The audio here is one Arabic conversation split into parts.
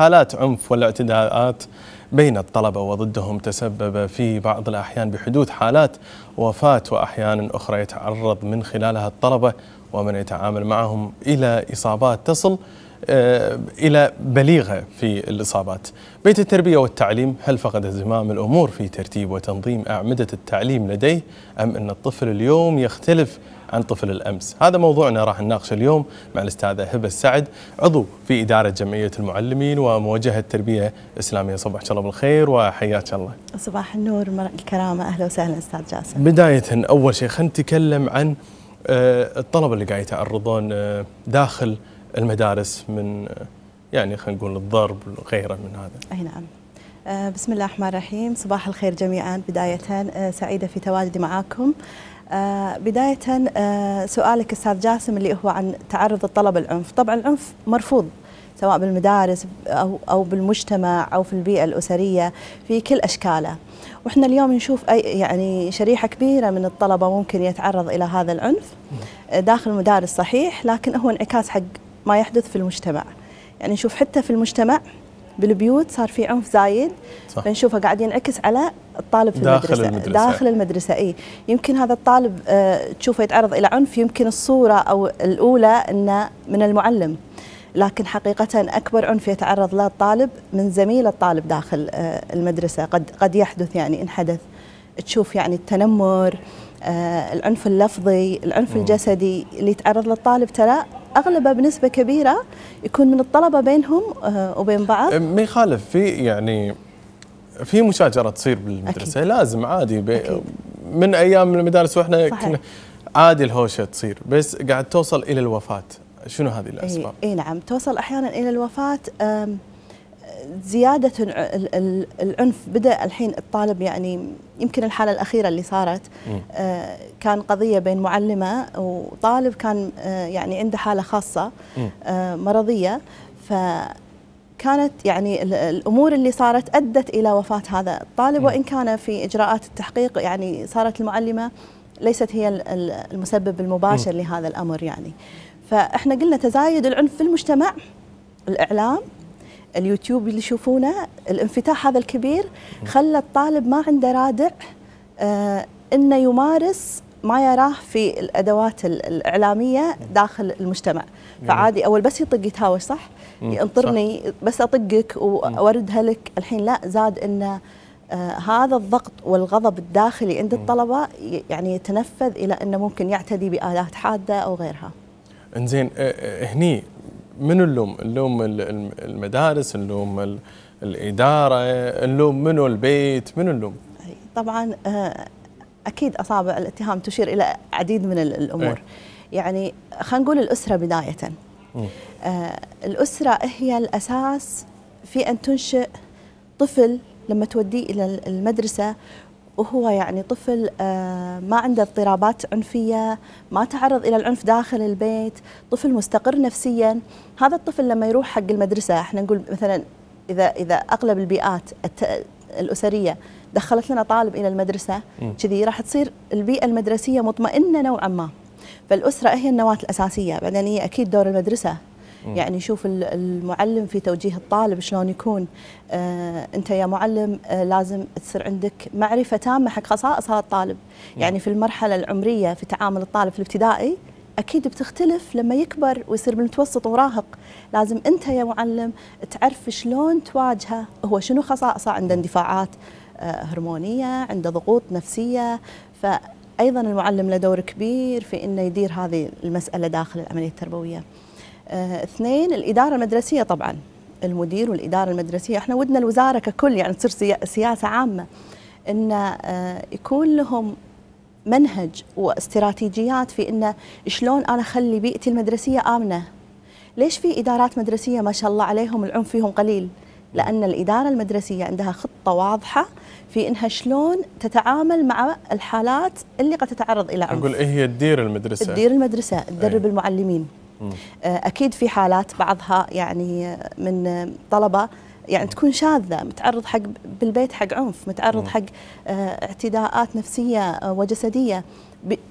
حالات عنف والاعتداءات بين الطلبة وضدهم تسبب في بعض الأحيان بحدوث حالات وفاة وأحيانا أخرى يتعرض من خلالها الطلبة ومن يتعامل معهم إلى إصابات تصل آه، إلى بليغة في الإصابات بيت التربية والتعليم هل فقد زمام الأمور في ترتيب وتنظيم أعمدة التعليم لديه أم أن الطفل اليوم يختلف عن طفل الأمس هذا موضوعنا راح نناقشه اليوم مع الأستاذة هبة السعد عضو في إدارة جمعية المعلمين وموجهة التربية الإسلامية صباح الله بالخير وحياك الله صباح النور الكرامة أهلا وسهلا أستاذ جاسم بداية أول شيء خلينا نتكلم عن آه، الطلبة اللي قاعد يتعرضون آه، داخل المدارس من آه، يعني خلينا نقول الضرب وغيره من هذا أي نعم بسم الله الرحمن الرحيم صباح الخير جميعا بداية سعيدة في تواجدي معاكم آه، بداية آه، سؤالك أستاذ جاسم اللي هو عن تعرض الطلبة للعنف طبعا العنف مرفوض سواء بالمدارس أو, أو بالمجتمع أو في البيئة الأسرية في كل أشكاله وإحنا اليوم نشوف أي يعني شريحة كبيرة من الطلبة ممكن يتعرض إلى هذا العنف آه، داخل المدارس صحيح لكن هو انعكاس حق ما يحدث في المجتمع يعني نشوف حتى في المجتمع بالبيوت صار في عنف زايد صح. بنشوفه قاعد ينعكس على الطالب في داخل المدرسة. المدرسة داخل المدرسة اي يمكن هذا الطالب آه، تشوفه يتعرض إلى عنف يمكن الصورة أو الأولى أنه من المعلم لكن حقيقة أكبر عنف يتعرض له الطالب من زميل الطالب داخل آه، المدرسة قد قد يحدث يعني إن حدث تشوف يعني التنمر آه، العنف اللفظي العنف الجسدي اللي يتعرض للطالب ترى اغلبها بنسبه كبيره يكون من الطلبه بينهم آه، وبين بعض ما يخالف في يعني في مشاجره تصير بالمدرسه أكيد. لازم عادي من ايام المدارس واحنا كنا عادي الهوشه تصير بس قاعد توصل الى الوفاه شنو هذه الاسباب؟ اي نعم توصل احيانا الى الوفاه زيادة العنف بدأ الحين الطالب يعني يمكن الحالة الأخيرة اللي صارت آه، كان قضية بين معلمة وطالب كان آه، يعني عنده حالة خاصة آه، مرضية ف كانت يعني الامور اللي صارت ادت الى وفاه هذا الطالب وان كان في اجراءات التحقيق يعني صارت المعلمه ليست هي المسبب المباشر لهذا الامر يعني فاحنا قلنا تزايد العنف في المجتمع الاعلام اليوتيوب اللي يشوفونه الانفتاح هذا الكبير خلى الطالب ما عنده رادع آه، انه يمارس ما يراه في الادوات الاعلاميه داخل المجتمع فعادي اول بس يطق يتهاوش صح ينطرني بس اطقك واوردها لك الحين لا زاد انه آه هذا الضغط والغضب الداخلي عند الطلبه يعني يتنفذ الى انه ممكن يعتدي بالات حاده او غيرها. انزين آه، آه، هني منو نلوم؟ اللوم المدارس، نلوم الاداره، نلوم منو البيت، منو اللوم؟ طبعا آه، اكيد اصابع الاتهام تشير الى عديد من الامور. إيه؟ يعني خلينا نقول الاسره بدايه. آه الاسره هي الاساس في ان تنشئ طفل لما توديه الى المدرسه وهو يعني طفل آه، ما عنده اضطرابات عنفية ما تعرض إلى العنف داخل البيت طفل مستقر نفسيا هذا الطفل لما يروح حق المدرسة احنا نقول مثلا إذا إذا أغلب البيئات الأسرية دخلت لنا طالب إلى المدرسة كذي راح تصير البيئة المدرسية مطمئنة نوعا ما فالأسرة هي النواة الأساسية بعدين هي أكيد دور المدرسة يعني شوف المعلم في توجيه الطالب شلون يكون آه انت يا معلم آه لازم تصير عندك معرفه تامه حق خصائص هذا الطالب نعم. يعني في المرحله العمريه في تعامل الطالب في الابتدائي اكيد بتختلف لما يكبر ويصير بالمتوسط ومراهق لازم انت يا معلم تعرف شلون تواجهه هو شنو خصائصه عنده اندفاعات آه، هرمونيه عنده ضغوط نفسيه فايضا المعلم له دور كبير في انه يدير هذه المساله داخل العمليه التربويه آه، اثنين الإدارة المدرسية طبعا المدير والإدارة المدرسية احنا ودنا الوزارة ككل يعني تصير سياسة عامة أن آه، يكون لهم منهج واستراتيجيات في أن شلون أنا أخلي بيئتي المدرسية آمنة ليش في إدارات مدرسية ما شاء الله عليهم العنف فيهم قليل لأن الإدارة المدرسية عندها خطة واضحة في انها شلون تتعامل مع الحالات اللي قد تتعرض الى عنف. نقول ايه هي تدير المدرسه؟ تدير المدرسه، تدرب أيه. المعلمين، آه، اكيد في حالات بعضها يعني من طلبه يعني تكون شاذه متعرض حق بالبيت حق عنف متعرض حق آه، اعتداءات نفسيه آه، وجسديه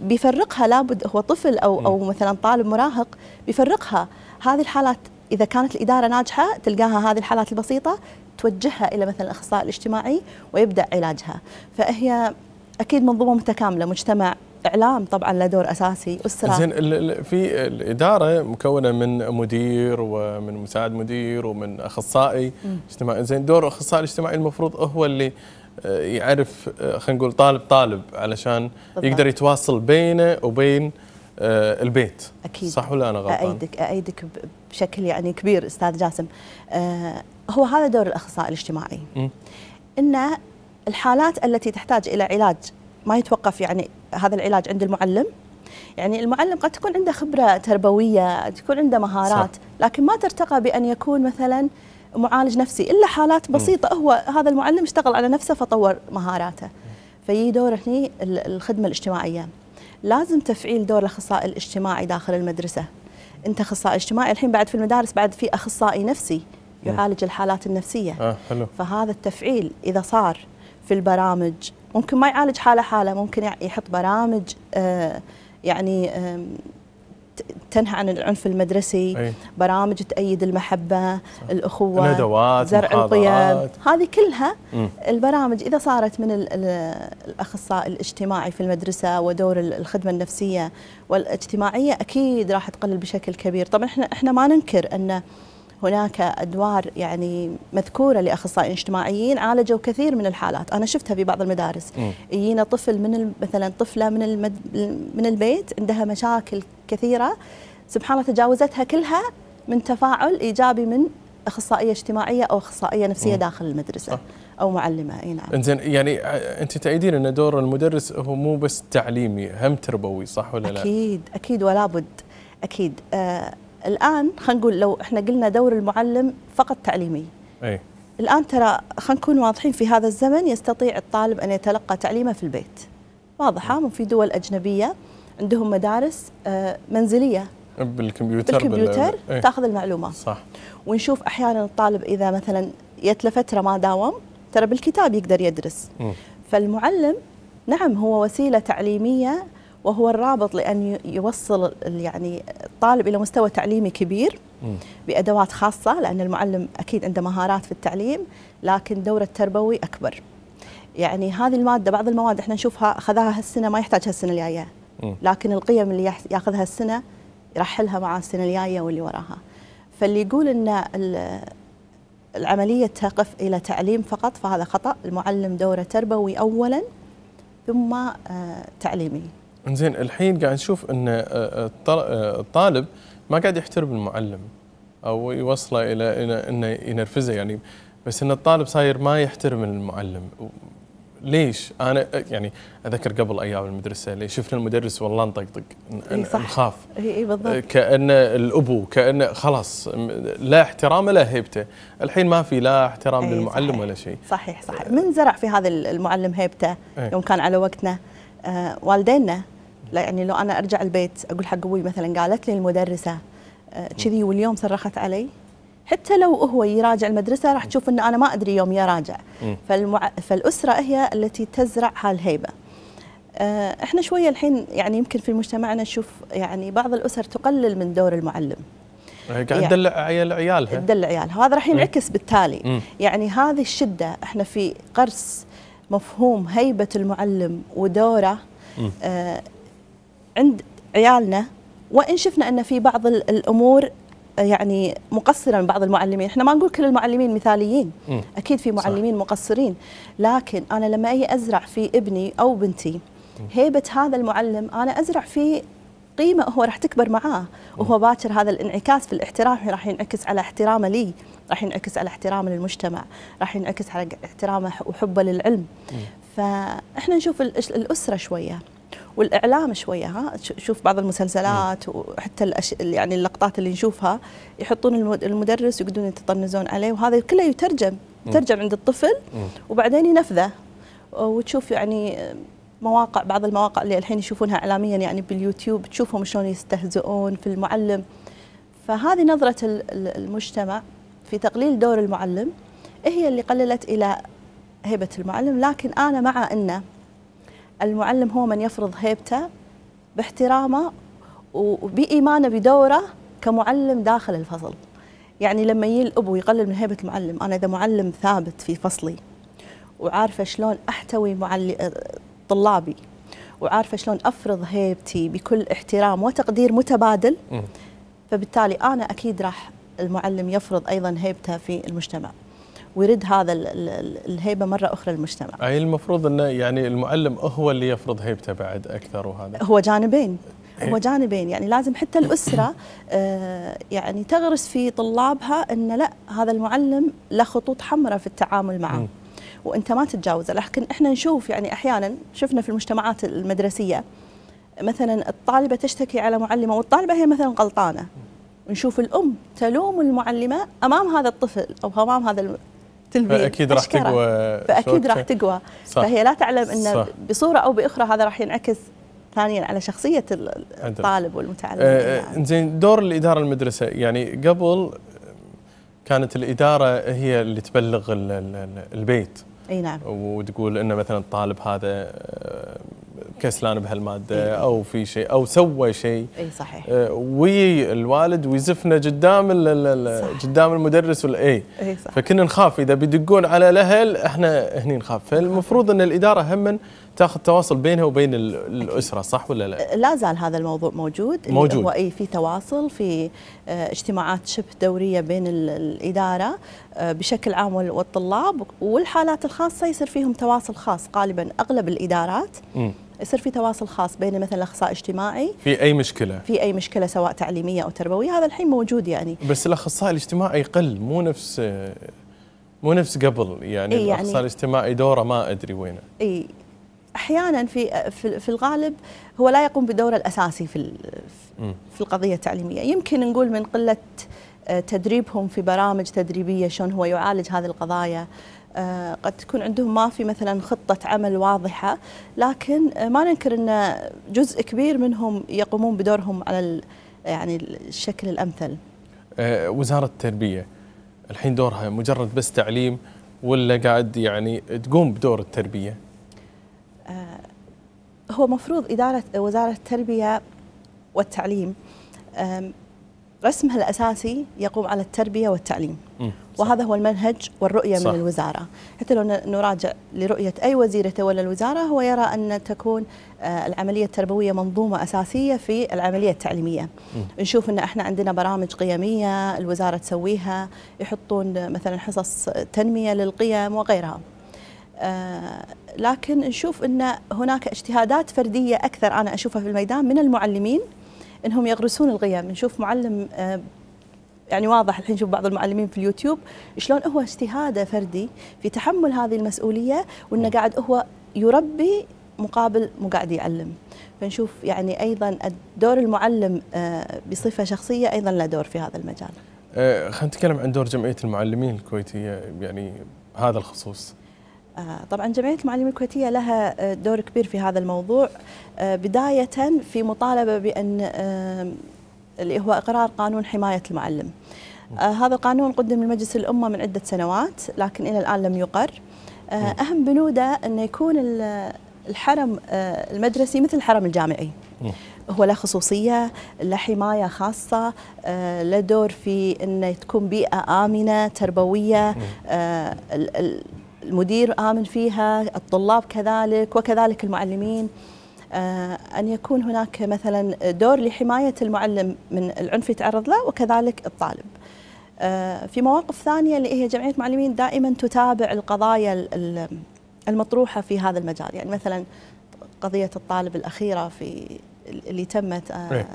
بيفرقها لابد هو طفل او او مثلا طالب مراهق بيفرقها هذه الحالات اذا كانت الاداره ناجحه تلقاها هذه الحالات البسيطه توجهها الى مثلا الاخصائي الاجتماعي ويبدا علاجها فهي اكيد منظومه متكامله مجتمع الاعلام طبعا له دور اساسي اسره زين في الاداره مكونه من مدير ومن مساعد مدير ومن اخصائي اجتماعي زين دور الاخصائي الاجتماعي المفروض هو اللي آه، يعرف آه، خلينا نقول طالب طالب علشان بالضبط. يقدر يتواصل بينه وبين آه، البيت أكيد. صح ولا انا غلطان ايدك ايدك بشكل يعني كبير استاذ جاسم هو هذا دور الاخصائي الاجتماعي م. انه الحالات التي تحتاج الى علاج ما يتوقف يعني هذا العلاج عند المعلم يعني المعلم قد تكون عنده خبرة تربوية تكون عنده مهارات صح. لكن ما ترتقى بأن يكون مثلا معالج نفسي إلا حالات بسيطة م. هو هذا المعلم اشتغل على نفسه فطور مهاراته فيجي دور هني الخدمة الاجتماعية لازم تفعيل دور الأخصائي الاجتماعي داخل المدرسة أنت أخصائي اجتماعي الحين بعد في المدارس بعد في أخصائي نفسي يعالج الحالات النفسية آه حلو. فهذا التفعيل إذا صار في البرامج ممكن ما يعالج حاله حاله ممكن يحط برامج آه، يعني تنهى عن العنف المدرسي برامج تأيد المحبة صح. الأخوة ندوات زرع الطيب هذه كلها البرامج إذا صارت من الأخصائي الاجتماعي في المدرسة ودور الخدمة النفسية والاجتماعية أكيد راح تقلل بشكل كبير طبعا إحنا, إحنا ما ننكر أن هناك أدوار يعني مذكورة لأخصائيين اجتماعيين عالجوا كثير من الحالات أنا شفتها في بعض المدارس يجينا طفل من مثلا طفلة من المد... من البيت عندها مشاكل كثيرة سبحان الله تجاوزتها كلها من تفاعل إيجابي من اخصائيه اجتماعيه او اخصائيه نفسيه مم. داخل المدرسه صح. او معلمه اي نعم انزين يعني آه، انت تأيدين ان دور المدرس هو مو بس تعليمي هم تربوي صح ولا أكيد لا؟ اكيد اكيد ولا بد اكيد آه الان خلينا نقول لو احنا قلنا دور المعلم فقط تعليمي أي. الان ترى خلينا نكون واضحين في هذا الزمن يستطيع الطالب ان يتلقى تعليمه في البيت واضحه نعم. في دول اجنبيه عندهم مدارس آه، منزليه بالكمبيوتر بالكمبيوتر بال... تاخذ المعلومات صح ونشوف احيانا الطالب اذا مثلا يت لفتره ما داوم ترى بالكتاب يقدر يدرس م. فالمعلم نعم هو وسيله تعليميه وهو الرابط لأن يوصل يعني الطالب إلى مستوى تعليمي كبير بأدوات خاصة لأن المعلم أكيد عنده مهارات في التعليم لكن دوره التربوي أكبر يعني هذه المادة بعض المواد احنا نشوفها أخذها هالسنة ما يحتاجها السنة الجاية لكن القيم اللي ياخذها السنة يرحلها مع السنة الجاية واللي وراها فاللي يقول أن العملية تقف إلى تعليم فقط فهذا خطأ المعلم دوره تربوي أولا ثم آه، تعليمي زين الحين قاعد نشوف ان آه، آه، آه، الطالب ما قاعد يحترم المعلم او يوصله الى انه ينرفزه يعني بس ان الطالب صاير ما يحترم المعلم ليش؟ انا يعني اذكر قبل ايام المدرسه اللي شفنا المدرس والله نطقطق نخاف اي اي بالضبط كانه الابو كانه خلاص لا احترامه له هيبته، الحين ما في لا احترام أي للمعلم صحيح ولا شيء صحيح صحيح من زرع في هذا المعلم هيبته يوم كان على وقتنا والدينا لا يعني لو انا ارجع البيت اقول حق ابوي مثلا قالت لي المدرسه آه، كذي واليوم صرخت علي حتى لو هو يراجع المدرسه راح تشوف ان انا ما ادري يوم يراجع فالمع... فالاسره هي التي تزرع هالهيبه آه، احنا شويه الحين يعني يمكن في مجتمعنا نشوف يعني بعض الاسر تقلل من دور المعلم قاعد يعني تدلع عيال عيالها تدلع عيالها هذا راح ينعكس بالتالي مم. يعني هذه الشده احنا في قرص مفهوم هيبه المعلم ودوره آه عند عيالنا وان شفنا ان في بعض الامور يعني مقصره من بعض المعلمين، احنا ما نقول كل المعلمين مثاليين، م. اكيد في معلمين صح. مقصرين، لكن انا لما اجي ازرع في ابني او بنتي هيبه هذا المعلم انا ازرع فيه قيمه هو راح تكبر معاه، وهو باكر هذا الانعكاس في الاحترام راح ينعكس على احترامه لي، راح ينعكس على احترامه للمجتمع، راح ينعكس على احترامه وحبه للعلم. م. فاحنا نشوف الاسره شويه والاعلام شويه ها شوف بعض المسلسلات وحتى الأش... يعني اللقطات اللي نشوفها يحطون المدرس يقدرون يتطنزون عليه وهذا كله يترجم يترجم عند الطفل وبعدين ينفذه وتشوف يعني مواقع بعض المواقع اللي الحين يشوفونها اعلاميا يعني باليوتيوب تشوفهم شلون يستهزئون في المعلم فهذه نظرة المجتمع في تقليل دور المعلم هي اللي قللت إلى هيبة المعلم لكن أنا مع أنه المعلم هو من يفرض هيبته باحترامه وبإيمانه بدوره كمعلم داخل الفصل يعني لما يجي الأب ويقلل من هيبة المعلم أنا إذا معلم ثابت في فصلي وعارفة شلون أحتوي آه، طلابي وعارفة شلون أفرض هيبتي بكل احترام وتقدير متبادل فبالتالي أنا أكيد راح المعلم يفرض أيضا هيبته في المجتمع ويرد هذا الهيبه مره اخرى للمجتمع. اي المفروض انه يعني المعلم هو اللي يفرض هيبته بعد اكثر وهذا. هو جانبين إيه. هو جانبين يعني لازم حتى الاسره آه، يعني تغرس في طلابها ان لا هذا المعلم له خطوط حمراء في التعامل معه. وانت ما تتجاوزه لكن احنا نشوف يعني احيانا شفنا في المجتمعات المدرسيه مثلا الطالبه تشتكي على معلمه والطالبه هي مثلا غلطانه نشوف الام تلوم المعلمه امام هذا الطفل او امام هذا تلبي اكيد راح تقوى فاكيد راح تقوى فهي لا تعلم ان بصوره او باخرى هذا راح ينعكس ثانيا على شخصيه الطالب والمتعلم آه يعني. زين دور الاداره المدرسه يعني قبل كانت الاداره هي اللي تبلغ البيت اي نعم وتقول ان مثلا الطالب هذا آه، كسلان بهالماده إيه. او في شيء او سوى شيء اي صحيح آه الوالد ويزفنا قدام قدام المدرس والاي اي إيه، صح فكنا نخاف اذا بيدقون على الاهل احنا هني نخاف فالمفروض ان الاداره هم تاخذ تواصل بينها وبين الاسره صح ولا لا؟ لا زال هذا الموضوع موجود موجود هو اي في تواصل في آه، اجتماعات شبه دوريه بين الاداره آه، بشكل عام والطلاب والحالات الخاصه يصير فيهم تواصل خاص غالبا اغلب الادارات م. يصير في تواصل خاص بين مثلا الاخصائي الاجتماعي في اي مشكله في اي مشكله سواء تعليميه او تربويه هذا الحين موجود يعني بس الاخصائي الاجتماعي يقل مو نفس مو نفس قبل يعني إيه الاخصائي الاجتماعي دوره ما ادري وينه اي احيانا في في الغالب هو لا يقوم بدوره الاساسي في في القضيه التعليميه يمكن نقول من قله آه، تدريبهم في برامج تدريبيه شلون هو يعالج هذه القضايا آه، قد تكون عندهم ما في مثلا خطة عمل واضحة لكن آه، ما ننكر أن جزء كبير منهم يقومون بدورهم على يعني الشكل الأمثل آه، وزارة التربية الحين دورها مجرد بس تعليم ولا قاعد يعني تقوم بدور التربية هو مفروض إدارة وزارة التربية والتعليم رسمها الأساسي يقوم على التربية والتعليم وهذا هو المنهج والرؤية صح. من الوزارة حتى لو نراجع لرؤية أي وزير يتولى الوزارة هو يرى أن تكون آه، العملية التربوية منظومة أساسية في العملية التعليمية م. نشوف أن إحنا عندنا برامج قيمية الوزارة تسويها يحطون مثلا حصص تنمية للقيم وغيرها آه، لكن نشوف أن هناك اجتهادات فردية أكثر أنا أشوفها في الميدان من المعلمين انهم يغرسون القيم نشوف معلم آه، يعني واضح الحين نشوف بعض المعلمين في اليوتيوب شلون هو اجتهاده فردي في تحمل هذه المسؤوليه وانه قاعد هو يربي مقابل مو قاعد يعلم فنشوف يعني ايضا دور المعلم آه، بصفه شخصيه ايضا له دور في هذا المجال. آه، خلينا نتكلم عن دور جمعيه المعلمين الكويتيه يعني هذا الخصوص. آه، طبعا جمعيه المعلمين الكويتيه لها آه، دور كبير في هذا الموضوع آه، بدايه في مطالبه بان اللي هو اقرار قانون حمايه المعلم. هذا القانون قدم لمجلس الامه من عده سنوات لكن الى الان لم يقر. اهم بنوده انه يكون الحرم المدرسي مثل الحرم الجامعي. هو له خصوصية له حماية خاصة له دور في أنه تكون بيئة آمنة تربوية المدير آمن فيها الطلاب كذلك وكذلك المعلمين آه، أن يكون هناك مثلا دور لحماية المعلم من العنف يتعرض له وكذلك الطالب آه، في مواقف ثانية اللي هي جمعية معلمين دائما تتابع القضايا المطروحة في هذا المجال يعني مثلا قضية الطالب الأخيرة في اللي تمت آه، إيه.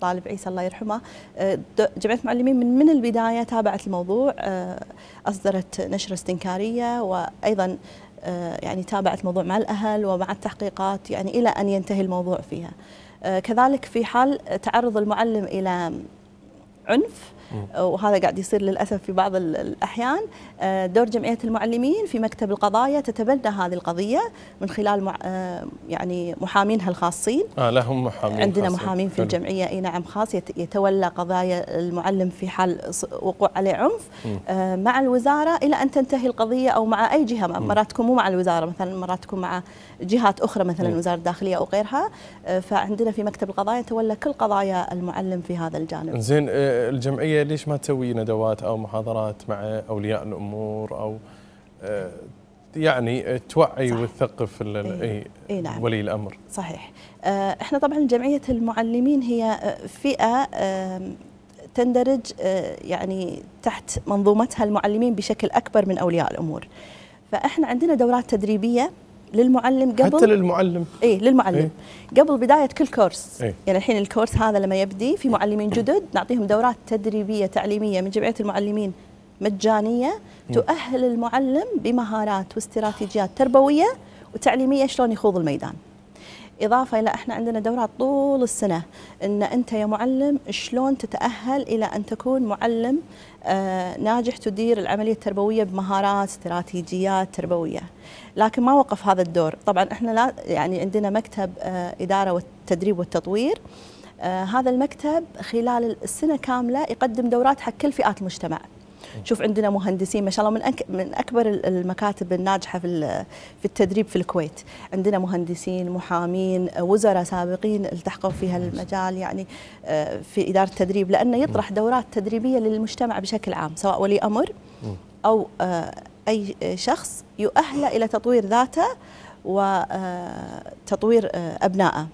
طالب عيسى الله يرحمه آه، جمعيه معلمين من من البدايه تابعت الموضوع آه، اصدرت نشره استنكاريه وايضا آه، يعني تابعت الموضوع مع الاهل ومع التحقيقات يعني الى ان ينتهي الموضوع فيها كذلك في حال تعرض المعلم الى عنف وهذا قاعد يصير للأسف في بعض الأحيان آه، دور جمعية المعلمين في مكتب القضايا تتبنى هذه القضية من خلال آه، يعني محامينها الخاصين آه لهم محامين عندنا خاصين. محامين في الجمعية أي نعم خاص يتولى قضايا المعلم في حال وقوع عليه عنف آه، مع الوزارة إلى أن تنتهي القضية أو مع أي جهة مرات تكون مو مع الوزارة مثلا مرات تكون مع جهات أخرى مثلا م. وزارة الداخلية أو غيرها فعندنا في مكتب القضايا تولى كل قضايا المعلم في هذا الجانب زين الجمعية ليش ما تسوي ندوات او محاضرات مع اولياء الامور او آه، يعني توعي وتثقف اي إيه، إيه، إيه، نعم. ولي الامر صحيح آه، احنا طبعا جمعيه المعلمين هي آه، فئه تندرج يعني تحت منظومتها المعلمين بشكل اكبر من اولياء الامور فاحنا عندنا دورات تدريبيه للمعلم قبل حتى للمعلم اي للمعلم إيه؟ قبل بدايه كل كورس إيه؟ يعني الحين الكورس هذا لما يبدي في إيه. معلمين جدد نعطيهم دورات تدريبيه تعليميه من جمعيه المعلمين مجانيه إيه. تؤهل المعلم بمهارات واستراتيجيات تربويه وتعليميه شلون يخوض الميدان إضافة إلى إحنا عندنا دورات طول السنة إن أنت يا معلم شلون تتأهل إلى أن تكون معلم آه، ناجح تدير العملية التربوية بمهارات استراتيجيات تربوية لكن ما وقف هذا الدور طبعا إحنا لا يعني عندنا مكتب آه، إدارة والتدريب والتطوير آه، هذا المكتب خلال السنة كاملة يقدم دورات حق كل فئات المجتمع شوف عندنا مهندسين ما شاء الله من أك من اكبر المكاتب الناجحه في في التدريب في الكويت عندنا مهندسين محامين وزراء سابقين التحقوا في هالمجال يعني آه، في اداره التدريب لانه يطرح دورات تدريبيه للمجتمع بشكل عام سواء ولي امر او آه، اي شخص يؤهل الى تطوير ذاته وتطوير آه، ابنائه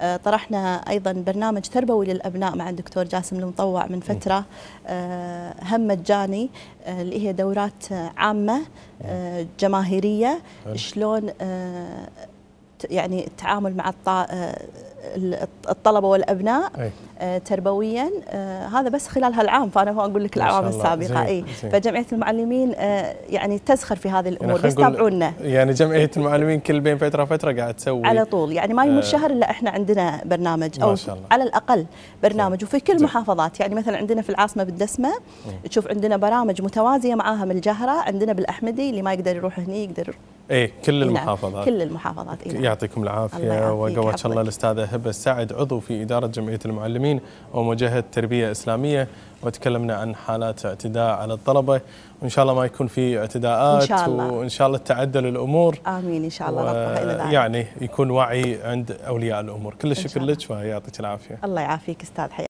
آه، طرحنا ايضا برنامج تربوي للابناء مع الدكتور جاسم المطوع من فتره آه، هم مجاني آه، اللي هي دورات عامه جماهيريه شلون يعني التعامل مع آه، الطلبه والابناء أي. آه، تربويا آه، هذا بس خلال هالعام فانا ما اقول لك الاعوام السابقه زي. فجمعيه المعلمين يعني تزخر في هذه يعني الامور يعني بس تابعونا يعني جمعيه المعلمين كل بين فتره فتره قاعد تسوي على طول يعني ما يمر شهر الا احنا عندنا برنامج او على الاقل برنامج وفي كل المحافظات يعني مثلا عندنا في العاصمه بالدسمه تشوف عندنا برامج متوازيه معاها من الجهره عندنا بالاحمدي اللي ما يقدر يروح هني يقدر ايه كل إيه، نعم، المحافظات كل المحافظات إيه نعم. يعطيكم العافيه وقوات الله الاستاذه هبه السعد عضو في اداره جمعيه المعلمين ومواجهه تربيه اسلاميه وتكلمنا عن حالات اعتداء على الطلبه وان شاء الله ما يكون في اعتداءات إن شاء الله. وان شاء الله تعدل الامور امين ان شاء الله ربنا يعني يكون وعي عند اولياء الامور كل الشكر لك ويعطيك العافيه الله يعافيك استاذ حي